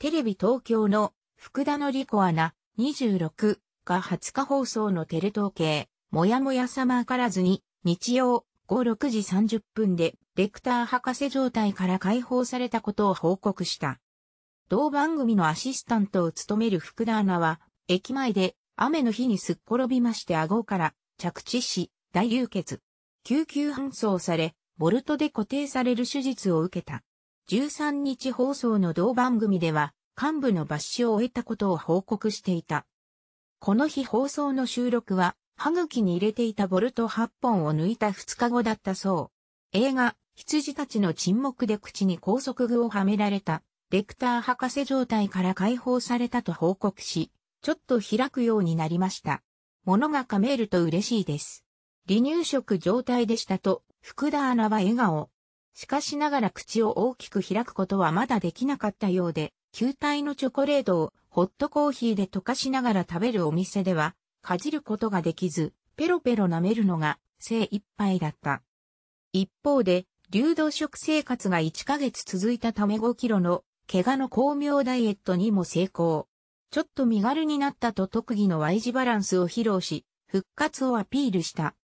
テレビ東京の福田のりこアナ26が20日放送のテレ東系、もやもやサマーからずに、日曜午6時30分で、レクター博士状態から解放されたことを報告した。同番組のアシスタントを務める福田アナは、駅前で雨の日にすっ転びまして顎から着地し、大流血。救急搬送され、ボルトで固定される手術を受けた。13日放送の同番組では幹部の抜歯を終えたことを報告していた。この日放送の収録は歯茎に入れていたボルト8本を抜いた2日後だったそう。映画、羊たちの沈黙で口に高速具をはめられた、レクター博士状態から解放されたと報告し、ちょっと開くようになりました。物が噛めると嬉しいです。離乳食状態でしたと、福田アナは笑顔。しかしながら口を大きく開くことはまだできなかったようで、球体のチョコレートをホットコーヒーで溶かしながら食べるお店では、かじることができず、ペロペロ舐めるのが精一杯だった。一方で、流動食生活が1ヶ月続いたため5キロの怪我の巧妙ダイエットにも成功。ちょっと身軽になったと特技の Y 字バランスを披露し、復活をアピールした。